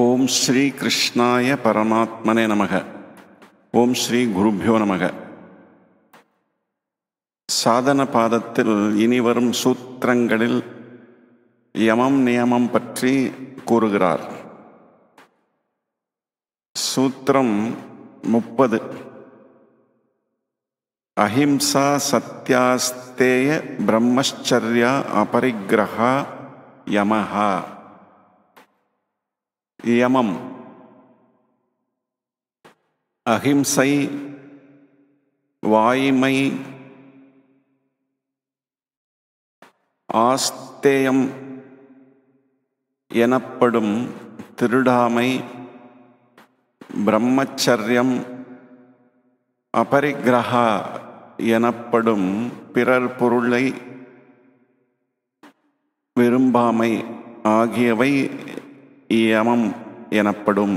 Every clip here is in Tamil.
ஓம் ஸ்ரீ கிருஷ்ணாய பரமாத்மனே நமக ஓம் ஸ்ரீ குருபியோ நமக சாதன பாதத்தில் இனி வரும் சூத்திரங்களில் யமம் நியமம் பற்றி கூறுகிறார் சூத்திரம் முப்பது அஹிம்சா சத்யாஸ்தேய பிரம்மச்சரியா அபரிக்கிரகா யமஹா யமம் அகிம்சை வாய்மை ஆஸ்தேயம் எனப்படும் திருடாமை பிரம்மச்சரியம் அபரிக்கிரகா எனப்படும் பிறர் பொருளை விரும்பாமை ஆகியவை யமம் எனப்படும்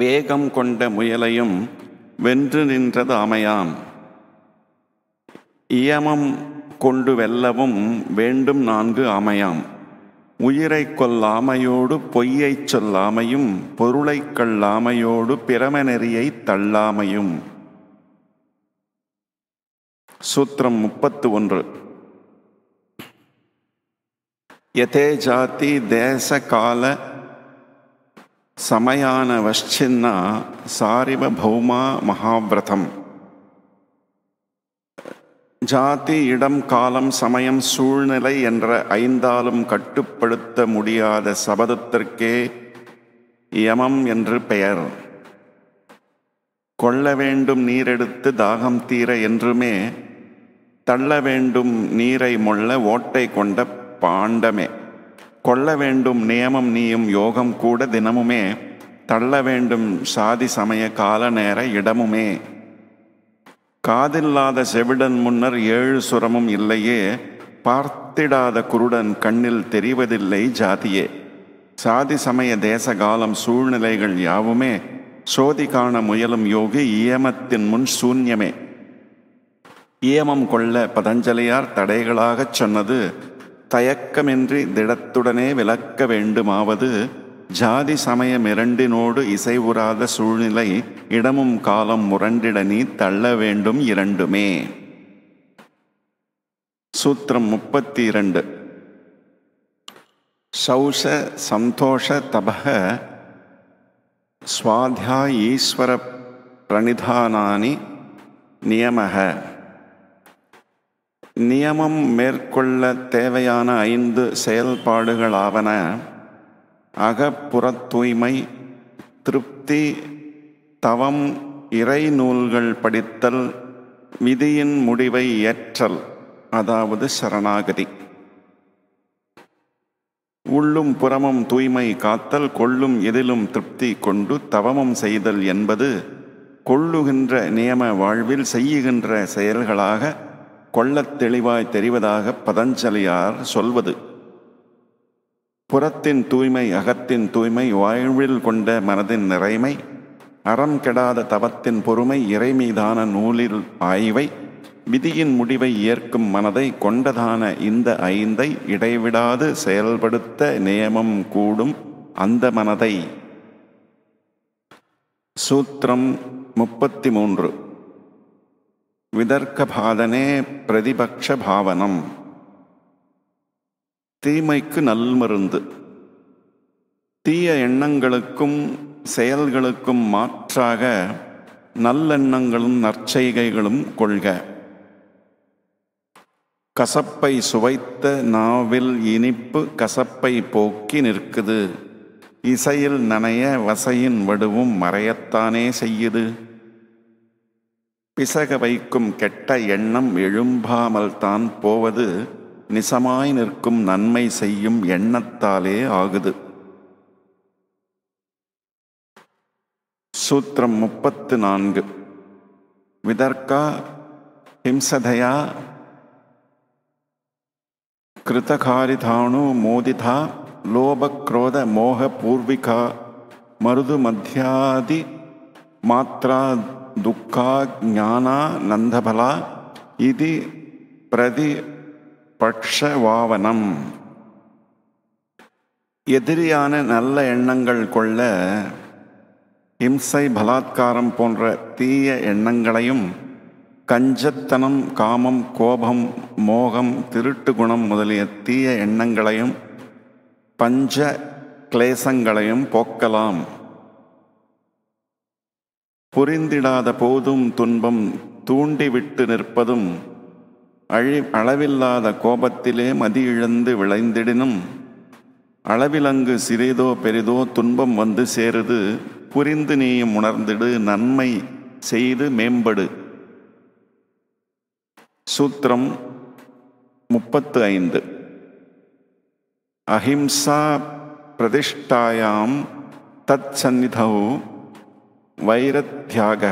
வேகம் கொண்ட முயலையும் வென்று நின்றது அமையாம் இயமம் கொண்டு வெல்லவும் வேண்டும் நான்கு அமையாம் உயிரை கொல்லாமையோடு பொய்யைச் சொல்லாமையும் பொருளை கல்லாமையோடு பிரமநெறியை தள்ளாமையும் சூத்திரம் முப்பத்து ஒன்று யதே ஜாதி தேச கால சமயான வஷ்சின்னா சாரிவ பௌமா மகாவிரதம் ஜாதி இடம் காலம் சமயம் சூழ்நிலை என்ற ஐந்தாலும் கட்டுப்படுத்த முடியாத சபதத்திற்கே யமம் என்று பெயர் கொள்ள வேண்டும் நீரெடுத்து தாகம் தீர என்றுமே தள்ள வேண்டும் நீரை மொள்ள ஓட்டை கொண்ட பாண்டமே கொள்ள வேண்டும் நியமம் நீயும் யோகம் கூட தினமுமே தள்ள வேண்டும் சாதி சமய கால நேர இடமுமே காதில்லாத செவிடன் முன்னர் ஏழு சுரமும் இல்லையே பார்த்திடாத குருடன் கண்ணில் தெரிவதில்லை ஜாதியே சாதி சமய தேச காலம் சூழ்நிலைகள் யாவுமே சோதி காண முயலும் யோகி இயமத்தின் முன் சூன்யமே இயமம் கொள்ள பதஞ்சலியார் தடைகளாகச் சொன்னது தயக்கமின்றி திடத்துடனே விளக்க வேண்டுமாவது ஜாதி சமய மிரண்டினோடு இசைவுறாத சூழ்நிலை இடமும் காலம் முரண்டிடனி தள்ள வேண்டும் இரண்டுமே சூத்திரம் முப்பத்தி இரண்டு சௌஷ சந்தோஷ தபக ஸ்வாத்யா ஈஸ்வர பிரணிதானானி நியமக நியமம் மேற்கொள்ள தேவையான ஐந்து செயல்பாடுகளாவன அகப்புற தூய்மை திருப்தி தவம் இறை நூல்கள் படித்தல் விதியின் முடிவை ஏற்றல் அதாவது சரணாகதி உள்ளும் புறமும் தூய்மை காத்தல் கொள்ளும் எதிலும் திருப்தி கொண்டு தவமும் செய்தல் என்பது கொள்ளுகின்ற நியம வாழ்வில் செய்யுகின்ற செயல்களாக கொள்ளத் தெளிவாய் தெரிவதாக பதஞ்சலியார் சொல்வது புறத்தின் தூய்மை அகத்தின் தூய்மை வாழ்வில் கொண்ட மனதின் நிறைமை அறம் கெடாத தவத்தின் பொறுமை இறை மீதான நூலில் ஆய்வை விதியின் முடிவை ஏற்கும் மனதை கொண்டதான இந்த ஐந்தை இடைவிடாது செயல்படுத்த நியமம் கூடும் அந்த மனதை சூத்திரம் முப்பத்தி மூன்று விதர்க்கபாதனே பிரதிபக்ஷ பாவனம் தீமைக்கு நல்மருந்து தீய எண்ணங்களுக்கும் செயல்களுக்கும் மாற்றாக நல்லெண்ணங்களும் நற்செய்கைகளும் கொள்க கசப்பை சுவைத்த நாவில் இனிப்பு கசப்பை போக்கி நிற்குது இசையில் நனைய வசையின் வடுவும் மறையத்தானே செய்யுது பிசக வைக்கும் கெட்ட எண்ணம் எழும்பாமல் தான் போவது நிசமாய் நிற்கும் நன்மை செய்யும் எண்ணத்தாலே ஆகுது சூத்திரம் முப்பத்து நான்கு விதர்க்கா ஹிம்சதையா கிருதகாரிதானு மோதிதா லோபக்ரோத மோக பூர்விகா மருது மத்தியாதி மாத்ரா துக்கா ஞானா நந்தபலா இது பிரதி பட்சவாவனம் எதிரியான நல்ல எண்ணங்கள் கொள்ள இம்சை பலாத்காரம் போன்ற தீய எண்ணங்களையும் கஞ்சத்தனம் காமம் கோபம் மோகம் திருட்டு குணம் முதலிய தீய எண்ணங்களையும் பஞ்ச கிளேசங்களையும் போக்கலாம் புரிந்திடாத போதும் துன்பம் தூண்டிவிட்டு நிற்பதும் அழி அளவில்லாத கோபத்திலே மதி இழந்து விளைந்திடினும் அளவிலங்கு சிறிதோ பெரிதோ துன்பம் வந்து சேருது புரிந்து நீயும் உணர்ந்திடு நன்மை செய்து மேம்படு சூத்திரம் முப்பத்து ஐந்து அஹிம்சா பிரதிஷ்டாயாம் தத் வைரத்தியாக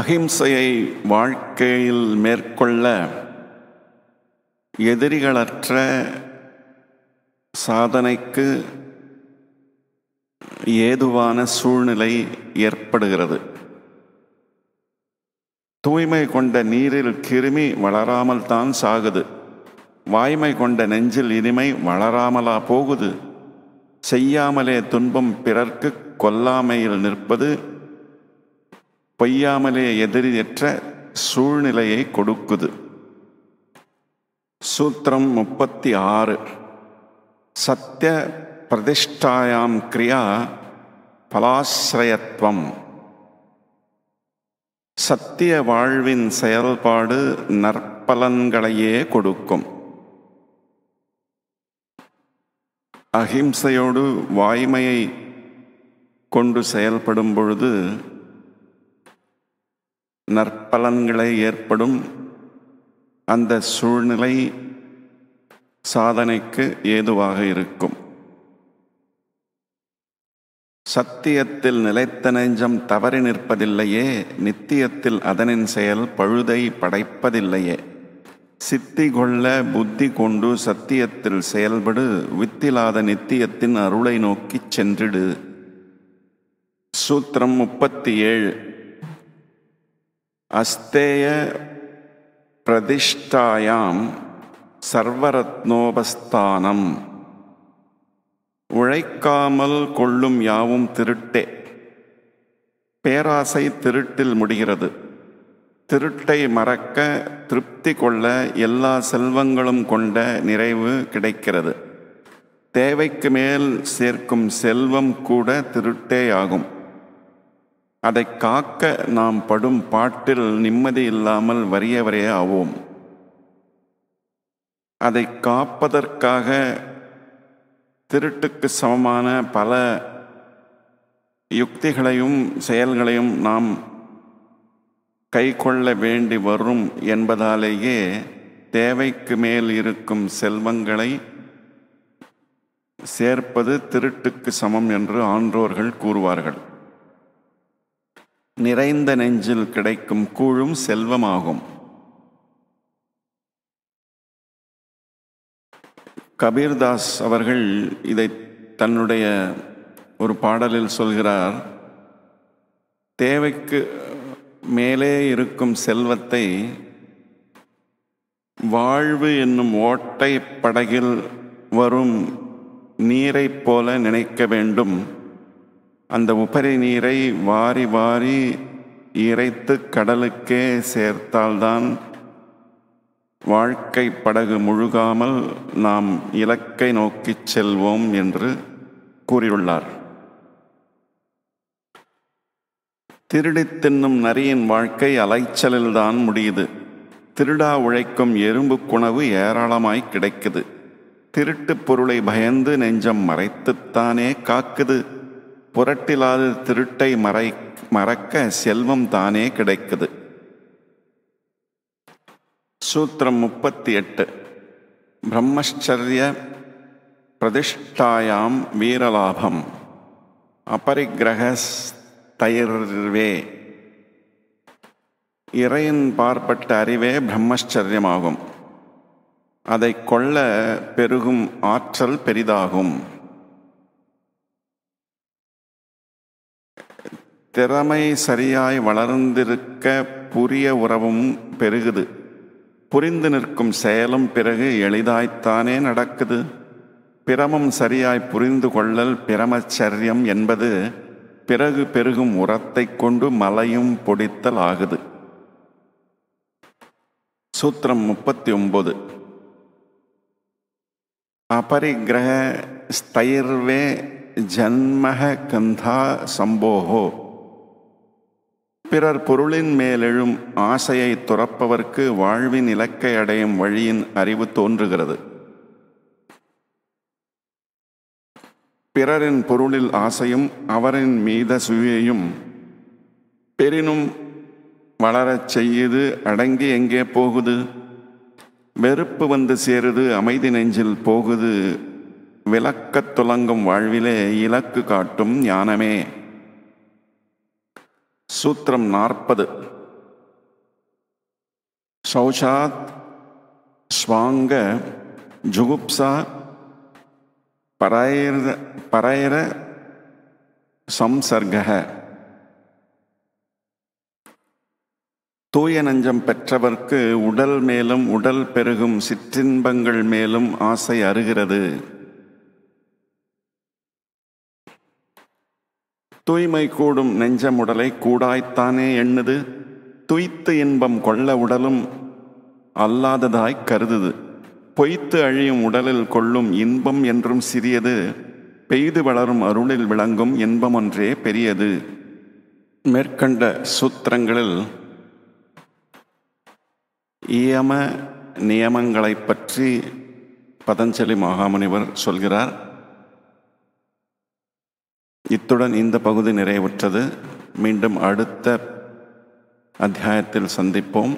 அகிம்சையை வாழ்க்கையில் மேற்கொள்ள எதிரிகளற்ற சாதனைக்கு ஏதுவான சூழ்நிலை ஏற்படுகிறது தூய்மை கொண்ட நீரில் கிருமி வளராமல் தான் சாகுது வாய்மை கொண்ட நெஞ்சில் இனிமை வளராமலா போகுது செய்யாமலே துன்பம் பிறர்க்கு கொல்லாமையில் நிற்பது பொய்யாமலே எதிரியற்ற சூழ்நிலையை கொடுக்குது சூத்திரம் முப்பத்தி ஆறு சத்திய பிரதிஷ்டாயாம் கிரியா பலாசிரயத்வம் சத்திய வாழ்வின் செயல்பாடு நற்பலன்களையே கொடுக்கும் அஹிம்சையோடு வாய்மையை கொண்டு செயல்படும் பொழுது நற்பலன்களை ஏற்படும் அந்த சூழ்நிலை சாதனைக்கு ஏதுவாக இருக்கும் சத்தியத்தில் நிலைத்த நெஞ்சம் தவறி நிற்பதில்லையே நித்தியத்தில் அதனின் செயல் பழுதை படைப்பதில்லையே சித்தி கொள்ள புத்தி கொண்டு சத்தியத்தில் செயல்படு வித்திலாத நித்தியத்தின் அருளை நோக்கிச் சென்றிடு சூத்திரம் முப்பத்தி ஏழு அஸ்தேய பிரதிஷ்டாயாம் சர்வரத்னோபஸ்தானம் உழைக்காமல் கொள்ளும் யாவும் திருட்டே பேராசை திருட்டில் முடிகிறது திருட்டை மறக்க திருப்தி கொள்ள எல்லா செல்வங்களும் கொண்ட நிறைவு கிடைக்கிறது தேவைக்கு மேல் சேர்க்கும் செல்வம் கூட திருட்டேயாகும் அதை காக்க நாம் படும் பாட்டில் நிம்மதி இல்லாமல் வரைய ஆவோம் அதை காப்பதற்காக திருட்டுக்கு சமமான பல யுக்திகளையும் செயல்களையும் நாம் கை கொள்ள வேண்டி வரும் என்பதாலேயே தேவைக்கு மேல் இருக்கும் செல்வங்களை சேர்ப்பது திருட்டுக்கு சமம் என்று ஆன்றோர்கள் கூறுவார்கள் நிறைந்த நெஞ்சில் கிடைக்கும் கூழும் செல்வமாகும் கபீர்தாஸ் அவர்கள் இதை தன்னுடைய ஒரு பாடலில் சொல்கிறார் தேவைக்கு மேலே இருக்கும் செல்வத்தை வாழ்வு என்னும் ஓட்டை படகில் வரும் நீரைப் போல நினைக்க வேண்டும் அந்த உபரி நீரை வாரி வாரி இறைத்து கடலுக்கே சேர்த்தால்தான் வாழ்க்கை படகு முழுகாமல் நாம் இலக்கை நோக்கிச் செல்வோம் என்று கூறியுள்ளார் திருடி தின்னும் நரியின் வாழ்க்கை அலைச்சலில்தான் முடியுது திருடா உழைக்கும் எறும்பு குணவு ஏராளமாய் கிடைக்குது திருட்டுப் பொருளை பயந்து நெஞ்சம் மறைத்துத்தானே காக்குது புரட்டிலாது திருட்டை மறை மறக்க செல்வம் தானே கிடைக்குது சூத்திரம் முப்பத்தி எட்டு பிரம்மச்சரிய பிரதிஷ்டாயாம் வீரலாபம் அபரிக்கிரகஸ்தயர்வே இறையின் பார்ப்பட்ட அறிவே பிரம்மச்சரியமாகும் அதை கொள்ள பெருகும் ஆற்றல் பெரிதாகும் திறமை சரியாய் வளர்ந்திருக்க புரிய உறவும் பெருகுது புரிந்து நிற்கும் செயலும் பிறகு எளிதாய்த்தானே நடக்குது பிரமம் சரியாய் புரிந்து கொள்ளல் பிரமச்சரியம் என்பது பிறகு பெருகும் உரத்தை கொண்டு மலையும் பொடித்தல் ஆகுது சூத்திரம் முப்பத்தி ஒன்பது அபரிக்கிரக ஸ்தைர்வே ஜன்மக கந்தா சம்போகோ பிறர் பொருளின் மேலெழும் ஆசையை துறப்பவர்க்கு வாழ்வின் இலக்கை அடையும் வழியின் அறிவு தோன்றுகிறது பிறரின் பொருளில் ஆசையும் அவரின் மீத சுயையும் பெரினும் வளரச் செய்யுது அடங்கி எங்கே போகுது வெறுப்பு வந்து சேருது அமைதி நெஞ்சில் போகுது விளக்கத் துலங்கும் வாழ்விலே இலக்கு காட்டும் ஞானமே சூத்திரம் நாற்பது சௌஷாத் ஸ்வாங்க ஜுகுப்சா பரையர பரையர சம்சர்க தூய நஞ்சம் பெற்றவர்க்கு உடல் மேலும் உடல் பெருகும் சிற்றின்பங்கள் மேலும் ஆசை அருகிறது தூய்மை கூடும் நெஞ்சமுடலை கூடாய்த்தானே எண்ணுது துய்த்து இன்பம் கொள்ள உடலும் அல்லாததாய் கருதுது பொய்த்து அழியும் உடலில் கொள்ளும் இன்பம் என்றும் சிறியது பெய்து வளரும் அருளில் விளங்கும் இன்பம் ஒன்றே பெரியது மேற்கண்ட சூத்திரங்களில் இயம நியமங்களை பற்றி பதஞ்சலி மகாமுனிவர் சொல்கிறார் இத்துடன் இந்த பகுதி நிறைவுற்றது மீண்டும் அடுத்த அத்தியாயத்தில் சந்திப்போம்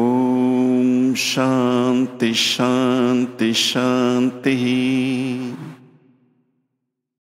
ஓம் சாந்தி சாந்தி சாந்தி